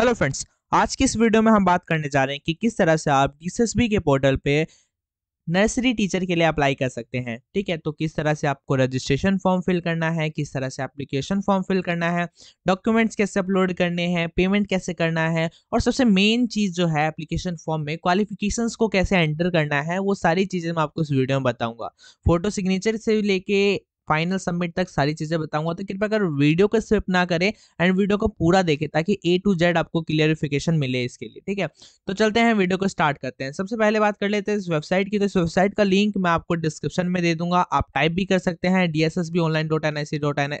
hello friends आज की इस वीडियो में हम बात करने जा रहे हैं कि किस तरह से आप डी के पोर्टल पे नर्सरी टीचर के लिए अप्लाई कर सकते हैं ठीक है तो किस तरह से आपको रजिस्ट्रेशन फॉर्म फिल करना है किस तरह से एप्लीकेशन फॉर्म फिल करना है डॉक्यूमेंट्स कैसे अपलोड करने हैं पेमेंट कैसे करना है और सबसे मेन चीज़ जो है एप्लीकेशन फॉर्म में क्वालिफिकेशन को कैसे एंटर करना है वो सारी चीज़ें मैं आपको इस वीडियो में बताऊँगा फोटो सिग्नेचर से लेके फाइनल सबमिट तक सारी चीजें बताऊंगा तो कृपया कर वीडियो को स्विप ना करें एंड वीडियो को पूरा देखें ताकि ए टू जेड आपको क्लियरिफिकेशन मिले इसके लिए ठीक है तो चलते हैं वीडियो को स्टार्ट करते हैं सबसे पहले बात कर लेते हैं इस वेबसाइट की तो इस वेबसाइट का लिंक मैं आपको डिस्क्रिप्शन में दे दूंगा आप टाइप भी कर सकते हैं D B online dot in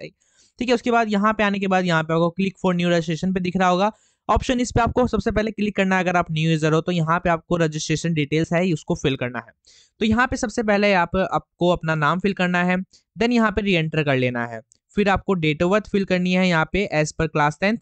ठीक है उसके बाद यहाँ पे आने के बाद यहाँ पे आपको क्लिक फॉर न्यू रजिस्ट्रेशन पे दिख रहा होगा ऑप्शन इस पे आपको सबसे पहले क्लिक करना है अगर आप न्यू यूजर हो तो यहाँ पे आपको रजिस्ट्रेशन डिटेल्स है उसको फिल करना है तो यहाँ पे सबसे पहले आप आपको अपना नाम फिल करना है देन यहाँ पे री एंटर कर लेना है फिर आपको डेट ऑफ बर्थ फिल करनी है यहाँ पे एज पर क्लास टेंथ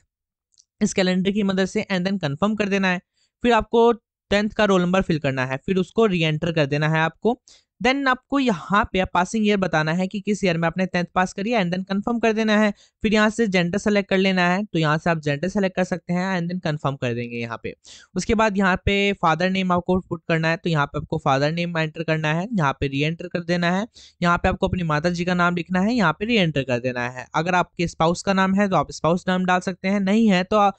इस कैलेंडर की मदद से एंड देन कन्फर्म कर देना है फिर आपको टेंथ का रोल नंबर फिल करना है फिर उसको री एंटर कर देना है आपको देन आपको यहाँ पे पासिंग ईयर बताना है कि किस ईयर में आपने टेंथ पास करी है एंड देन कंफर्म कर देना है फिर यहाँ से जेंडर सेलेक्ट कर लेना है तो यहाँ से आप जेंडर सेलेक्ट कर सकते हैं एंड देन कंफर्म कर देंगे यहाँ पे उसके बाद यहाँ पे फादर नेम आपको पुट करना है तो यहाँ पे आपको फादर नेम एंटर करना है यहाँ पे री एंटर कर देना है यहाँ पे आपको अपनी माता जी का नाम लिखना है यहाँ पे री एंटर कर देना है अगर आपके स्पाउस का नाम है तो आप स्पाउस नाम डाल सकते हैं नहीं है तो आप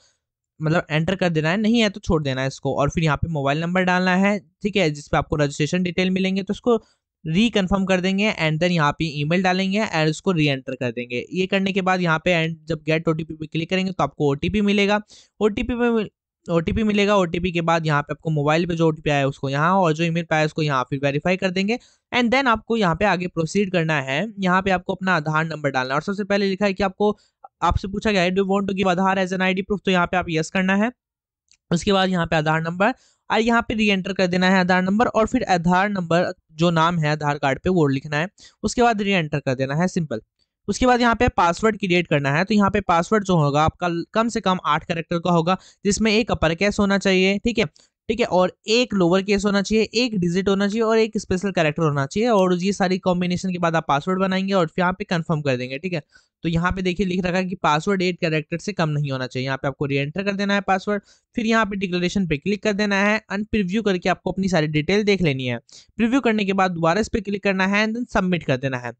मतलब एंटर कर देना है नहीं है तो छोड़ देना है इसको और फिर यहाँ पे मोबाइल नंबर डालना है ठीक है जिसपे आपको रजिस्ट्रेशन डिटेल मिलेंगे तो उसको रिकन्फर्म कर देंगे एंड देन यहाँ पे ईमेल डालेंगे एंड उसको री एंटर कर देंगे ये करने के बाद यहाँ पे एंड जब गेट ओ पे क्लिक करेंगे तो आपको ओ मिलेगा ओ पे ओ मिलेगा ओ के बाद यहाँ पे आपको मोबाइल पे जो ओ आया उसको यहाँ और जो ईमेल पे आया उसको यहाँ फिर वेरीफाई कर देंगे एंड देन आपको यहाँ पे आगे प्रोसीड करना है यहाँ पे आपको अपना आधार नंबर डालना है और सबसे पहले लिखा है कि आपको आपसे पूछा गया do to give Aadhaar as an I proof तो यहाँ पे आप यस करना है उसके बाद यहाँ पे आधार नंबर और यहाँ पे री एंटर कर देना है आधार नंबर और फिर आधार नंबर जो नाम है आधार कार्ड पे वो लिखना है उसके बाद री एंटर कर देना है सिंपल उसके बाद यहाँ पे पासवर्ड क्रिएट करना है तो यहाँ पे पासवर्ड जो होगा आपका कम से कम आठ करेक्टर का होगा जिसमें एक अपर कैश होना चाहिए ठीक है ठीक है और एक लोअर केस होना चाहिए एक डिजिट होना चाहिए और एक स्पेशल कैरेक्टर होना चाहिए और ये सारी कॉम्बिनेशन के बाद आप पासवर्ड बनाएंगे और यहाँ पे कंफर्म कर देंगे ठीक है तो यहाँ पे देखिए लिख रखा है कि पासवर्ड एट कैरेक्टर से कम नहीं होना चाहिए यहाँ पे आपको रीएंटर कर देना है पासवर्ड फिर यहाँ पे डिक्लेरेशन पे क्लिक कर देना है एंड प्रिव्यू करके आपको अपनी सारी डिटेल देख लेनी है प्रिव्यू करने के बाद दोबारा इस पर क्लिक करना है एंड देन सबमिट कर देना है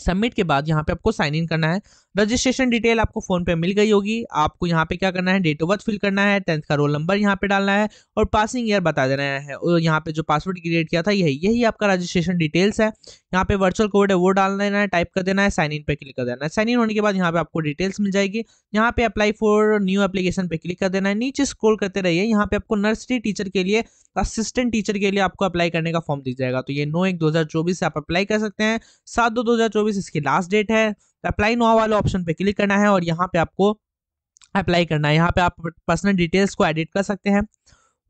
सबमिट के बाद यहाँ पे आपको साइन इन करना है रजिस्ट्रेशन डिटेल आपको फोन पे मिल गई होगी आपको यहाँ पे क्या करना है डेट ऑफ बर्थ फिल करना है टेंथ का रोल नंबर यहाँ पे डालना है और पासिंग ईयर बता देना है और यहाँ पे जो पासवर्ड क्रिएट किया था यही यही आपका रजिस्ट्रेशन डिटेल्स है यहाँ पे वर्चुअल कोड है वो डाल देना है टाइप कर देना है साइन इन पर क्लिक कर देना है साइन इन होने के बाद यहाँ पे आपको डिटेल्स मिल जाएगी यहाँ पे अप्लाई फॉर न्यू एप्लीकेशन पे क्लिक कर देना है नीचे स्क्रोल करते रहिए यहाँ पे आपको नर्सरी टीचर के लिए असिस्टेंट टीचर के लिए आपको अप्लाई करने का फॉर्म दिया जाएगा तो ये नौ एक दो से आप अप्लाई कर सकते हैं सात दो दो चौबीस इसकी लास्ट डेट है अप्लाई नो तो वाले ऑप्शन पे क्लिक करना है और यहाँ पे आपको अप्लाई करना है यहाँ पे आप पर्सनल डिटेल्स को एडिट कर सकते हैं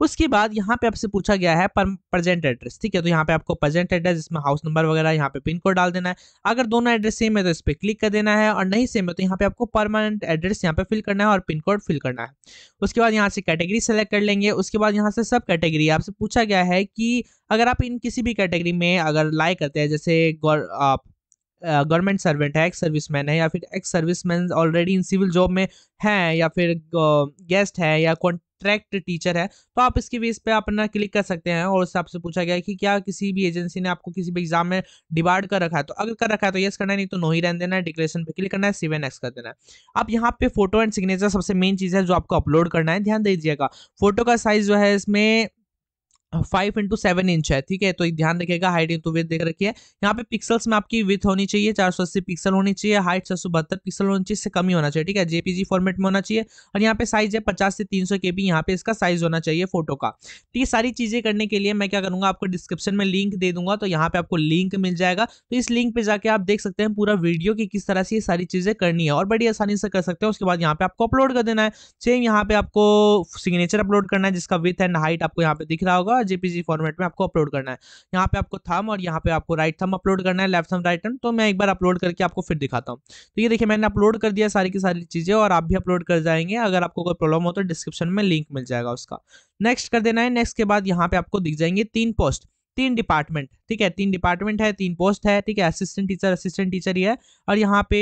उसके बाद यहाँ पे आपसे पूछा गया है प्रेजेंट एड्रेस ठीक है तो यहाँ पे आपको प्रेजेंट एड्रेस जिसमें हाउस नंबर वगैरह यहाँ पे पिन कोड डाल देना है अगर दोनों एड्रेस सेम है तो इस पर क्लिक कर देना है और नहीं सेम है तो यहाँ पे आपको परमानेंट एड्रेस यहाँ पे फिल करना है और पिन कोड फिल करना है उसके बाद यहाँ से कैटेगरी सेलेक्ट कर लेंगे उसके बाद यहाँ से सब कैटेगरी आपसे पूछा गया है कि अगर आप इन किसी भी कैटेगरी में अगर लाई करते हैं जैसे गवर्नमेंट सर्वेंट है एक्स सर्विस मैन है या फिर ex service man already in civil job में हैं या फिर गेस्ट है या कॉन्ट्रैक्ट टीचर है तो आप इसके बेस पे अपना क्लिक कर सकते हैं और उससे आपसे पूछा गया है कि क्या किसी भी एजेंसी ने आपको किसी भी एग्जाम में डिवाइड कर रखा है तो अगर कर रखा है तो येस करना है नहीं तो नो ही रहने देना है डिक्लेरेशन पे क्लिक करना है सिवन एक्स कर देना है अब यहाँ पे फोटो एंड सिग्नेचर सबसे मेन चीज़ है जो आपको अपलोड करना है ध्यान दीजिएगा फोटो का साइज जो है इसमें फाइव इंटू सेवन इंच है ठीक है तो ध्यान रखिएगा हाइट इंटू विथ देख रखिए यहाँ पे पिक्सल्स में आपकी विथ होनी चाहिए चार सौ अस्सी पिक्सल होनी चाहिए हाइट छह सौ बहत्तर पिक्सल होनी चाहिए इससे कम ही होना चाहिए ठीक है जेपीजी फॉर्मेट में होना चाहिए और यहाँ पे साइज है पचास से तीन सौ के बी यहाँ पे इसका साइज होना चाहिए फोटो का तो ये सारी चीजें करने के लिए मैं क्या करूँगा आपको डिस्क्रिप्शन में लिंक दे दूंगा तो यहाँ पे आपको लिंक मिल जाएगा तो इस लिंक पे जाके आप देख सकते हैं पूरा वीडियो की किस तरह से ये सारी चीजें करनी है और बड़ी आसानी से कर सकते हैं उसके बाद यहाँ पे आपको अपलोड कर देना है सेम यहाँ पे आपको सिग्नेचर अपलोड करना है जिसका विथ एंड हाइट आपको यहाँ पे दिख रहा होगा का जेपीजी फॉर्मेट में आपको अपलोड करना है यहाँ पे आपको थम और यहाँ पे आपको राइट थम अपलोड करना है लेफ्ट थम राइट थम तो मैं एक बार अपलोड करके आपको फिर दिखाता हूँ तो ये देखिए मैंने अपलोड कर दिया सारी की सारी चीज़ें और आप भी अपलोड कर जाएंगे अगर आपको कोई प्रॉब्लम हो तो डिस्क्रिप्शन में लिंक मिल जाएगा उसका नेक्स्ट कर देना है नेक्स्ट के बाद यहाँ पे आपको दिख जाएंगे तीन पोस्ट तीन डिपार्टमेंट ठीक है तीन डिपार्टमेंट है तीन पोस्ट है ठीक है असिस्टेंट टीचर असिस्टेंट टीचर ही है और यहाँ पे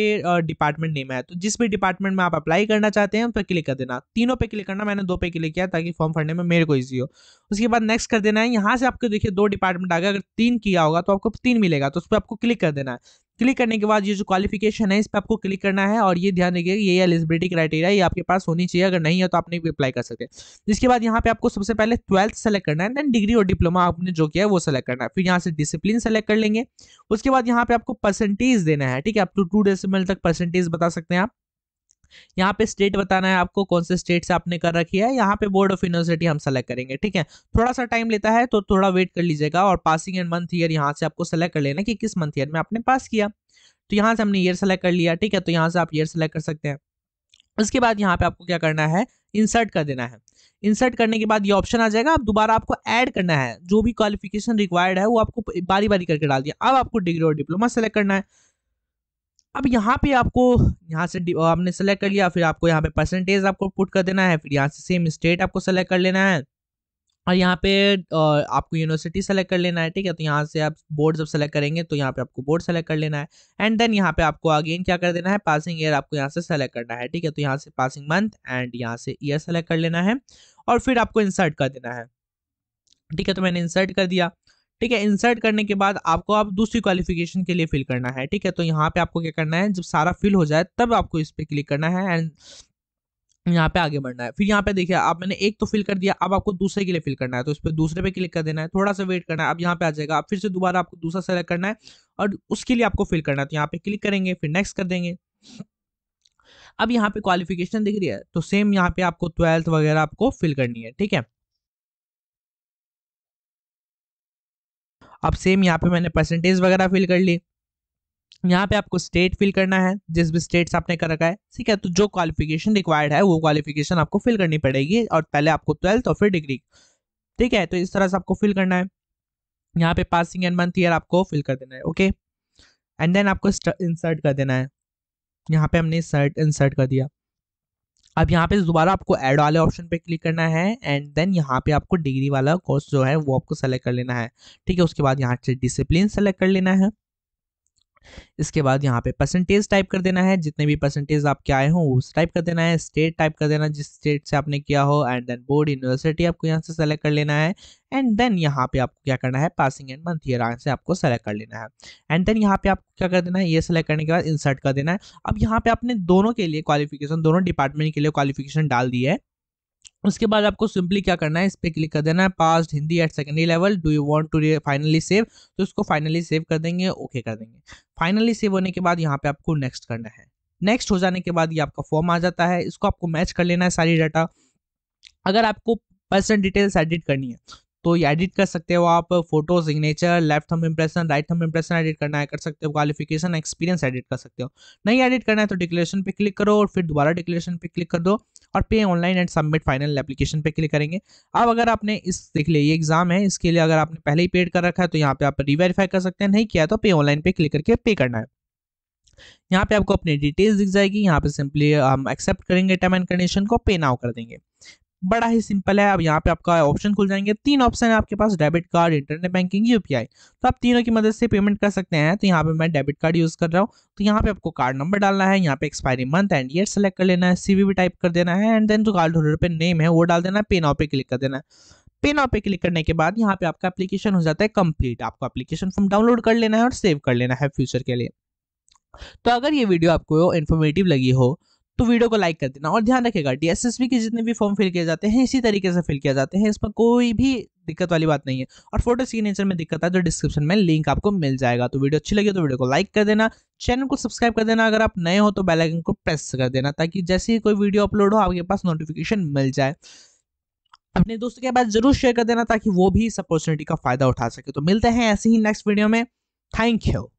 डिपार्टमेंट नेम है तो जिस भी डिपार्टमेंट में आप अप्लाई करना चाहते हैं उन पर क्लिक कर देना तीनों पे क्लिक करना मैंने दो पे क्लिक किया ताकि फॉर्म भरने में मेरे को ईजी हो उसके बाद नेक्स्ट कर देना है यहाँ से आपको देखिए दो डिपार्टमेंट आ गया अगर तीन किया होगा तो आपको तीन मिलेगा तो उस पर आपको क्लिक कर देना है क्लिक करने के बाद ये जो क्वालिफिकेशन है इस पर आपको क्लिक करना है और ये ध्यान रखिएगा ये एलिजिबिलिटी क्राइटेरिया ये आपके पास होनी चाहिए अगर नहीं है तो आप नहीं भी अप्लाई कर सकते इसके बाद यहाँ पे आपको सबसे पहले ट्वेल्थ सेलेक्ट करना है देन डिग्री और डिप्लोमा आपने जो किया है वो सेलेक्ट करना है फिर यहाँ से डिसिप्लिन सेलेक्ट कर लेंगे उसके बाद यहाँ पे आपको परसेंटेज देना है ठीक है आप टू टू डेसिमल तक परसेंटेज बता सकते हैं आप यहाँ पे स्टेट बताना है आपको कौन से स्टेट से आपने कर रखी है यहाँ पे बोर्ड ऑफ यूनिवर्सिटी हम सेलेक्ट करेंगे ठीक है थोड़ा सा टाइम लेता है तो थोड़ा वेट कर लीजिएगा और पासिंग एंड मंथ ईयर यहाँ से आपको सेलेक्ट कर लेना कि किस मंथ ईयर में आपने पास किया तो यहाँ से हमने ईयर सेलेक्ट कर लिया ठीक है तो यहाँ से आप ईयर सेलेक्ट कर सकते हैं उसके बाद यहाँ पे आपको क्या करना है इंसर्ट कर देना है इंसर्ट करने के बाद ये ऑप्शन आ जाएगा अब दोबारा आपको ऐड करना है जो भी क्वालिफिकेशन रिक्वायर्ड है वो आपको बारी बारी करके डाल दिया अब आपको डिग्री और डिप्लोमा सेलेक्ट करना है अब यहाँ पे आपको यहाँ से आपने सेलेक्ट कर लिया फिर आपको यहाँ पे परसेंटेज आपको पुट कर देना है फिर यहाँ से सेम स्टेट आपको सेलेक्ट कर लेना है और यहाँ पे आपको यूनिवर्सिटी सेलेक्ट कर लेना है ठीक है तो यहाँ से आप बोर्ड जब सेलेक्ट करेंगे तो यहाँ पे आपको बोर्ड सेलेक्ट कर लेना है एंड देन यहाँ पे आपको अगेन क्या कर देना है पासिंग ईयर आपको यहाँ से सेलेक्ट करना है ठीक है तो यहाँ से पासिंग मंथ एंड यहाँ से ईयर सेलेक्ट कर लेना है और फिर आपको इंसर्ट कर देना है ठीक है तो मैंने इंसर्ट कर दिया ठीक है इंसर्ट करने के बाद आपको आप दूसरी क्वालिफिकेशन के लिए फिल करना है ठीक है तो यहाँ पे आपको क्या करना है जब सारा फिल हो जाए तब आपको इस पर क्लिक करना है एंड यहाँ पे आगे बढ़ना है फिर यहाँ पे देखिए आप मैंने एक तो फिल कर दिया अब आपको दूसरे के लिए फिल करना है तो इस पर दूसरे पे क्लिक कर देना है थोड़ा सा वेट करना है अब यहाँ पे आ जाएगा अब फिर से दोबारा आपको दूसरा सेलेक्ट करना है और उसके लिए आपको फिल करना है तो यहाँ पे क्लिक करेंगे फिर नेक्स्ट कर देंगे अब यहाँ पे क्वालिफिकेशन दिख रही है तो सेम यहाँ पे आपको ट्वेल्थ वगैरह आपको फिल करनी है ठीक है अब सेम यहाँ पे मैंने परसेंटेज वगैरह फिल कर ली यहाँ पे आपको स्टेट फिल करना है जिस भी स्टेट से आपने कर रखा है ठीक है तो जो क्वालिफिकेशन रिक्वायर्ड है वो क्वालिफिकेशन आपको फिल करनी पड़ेगी और पहले आपको ट्वेल्थ और फिर डिग्री ठीक है तो इस तरह से आपको फिल करना है यहाँ पे पासिंग एंड मंथ ईयर आपको फिल कर देना है ओके एंड देन आपको इंसर्ट कर देना है यहाँ पे हमने इंसर्ट कर दिया अब यहाँ पे दोबारा आपको ऐड वाले ऑप्शन पे क्लिक करना है एंड देन यहाँ पे आपको डिग्री वाला कोर्स जो है वो आपको सेलेक्ट कर लेना है ठीक है उसके बाद यहाँ से डिसिप्लिन सेलेक्ट कर लेना है इसके बाद यहाँ पे परसेंटेज टाइप कर देना है जितने भी परसेंटेज आपके आए हों उस टाइप कर देना है स्टेट टाइप कर देना जिस स्टेट से आपने किया हो एंड देन बोर्ड यूनिवर्सिटी आपको यहाँ से सेलेक्ट कर लेना है एंड देन यहाँ पे आपको क्या करना है पासिंग एंड मंथ ईयर से आपको सेलेक्ट कर लेना है एंड देन यहाँ पे आपको क्या कर देना है ये सेलेक्ट करने के बाद इंसर्ट कर देना है अब यहाँ पे आपने दोनों के लिए क्वालिफिकेशन दोनों डिपार्टमेंट के लिए क्वालिफिकेशन डाल दी है उसके बाद आपको सिंपली क्या करना है इस पर क्लिक कर देना है past Hindi at secondary level do you want to finally save तो उसको फाइनली सेव कर देंगे ओके okay कर देंगे फाइनली सेव होने के बाद यहाँ पे आपको नेक्स्ट करना है नेक्स्ट हो जाने के बाद ये आपका फॉर्म आ जाता है इसको आपको मैच कर लेना है सारी डाटा अगर आपको पर्सनल डिटेल्स एडिट करनी है तो ये एडिट कर सकते हो आप photo signature left thumb impression right thumb impression edit करना है कर सकते हो क्वालिफिकेशन एक्सपीरियंस एडिट कर सकते हो नहीं एडिट करना है तो डिक्लेरेशन पे क्लिक करो और फिर दोबारा डिक्लेरेशन पे क्लिक कर दो और pay online and submit final application पे क्लिक करेंगे अब अगर आपने इस देख लिया ये एग्जाम है इसके लिए अगर आपने पहले ही पेड कर रखा है तो यहाँ पे आप रिवेरीफाई कर सकते हैं नहीं किया तो पे ऑनलाइन पे क्लिक करके पे करना है यहाँ पे आपको अपनी डिटेल्स दिख जाएगी यहाँ पे सिंपली हम एक्सेप्ट करेंगे टर्म एंड कंडीशन को पे नाउ कर देंगे बड़ा ही सिंपल है अब यहाँ पे आपका ऑप्शन खुल जाएंगे तीन ऑप्शन है आपके पास debit card internet banking UPI तो आप तीनों की मदद से पेमेंट कर सकते हैं तो यहाँ पे मैं डेबिट कार्ड यूज़ कर रहा हूँ तो यहाँ पे आपको कार्ड नंबर डालना है यहाँ पे expiry month and year select कर लेना है सीवी टाइप कर देना है एंड देन जो कार्ड होल्डर पे नेम है वो डाल देना है पे नाव पे क्लिक कर देना है पे नाव पे क्लिक करने के बाद यहाँ पे आपका एप्लीकेशन हो जाता है कम्प्लीट आपको एप्लीकेशन फॉर्म डाउनलोड कर लेना है और सेव कर लेना है फ्यूचर के लिए तो अगर ये वीडियो आपको इन्फॉर्मेटिव लगी हो तो वीडियो को लाइक कर देना और ध्यान रखेगा डीएसएसबी के जितने भी फॉर्म फिल किए जाते हैं इसी तरीके से फिल किए जाते हैं इसमें कोई भी दिक्कत वाली बात नहीं है और फोटो सिग्नेचर में दिक्कत है तो डिस्क्रिप्शन में लिंक आपको मिल जाएगा तो वीडियो अच्छी लगी तो वीडियो को लाइक कर देना चैनल को सब्सक्राइब कर देना अगर आप नए हो तो बेल आइकन को प्रेस कर देना ताकि जैसे ही कोई वीडियो अपलोड हो आपके पास नोटिफिकेशन मिल जाए अपने दोस्तों के पास जरूर शेयर कर देना ताकि वो भी इस अपॉर्चुनिटी का फायदा उठा सके तो मिलते हैं ऐसे ही नेक्स्ट वीडियो में थैंक यू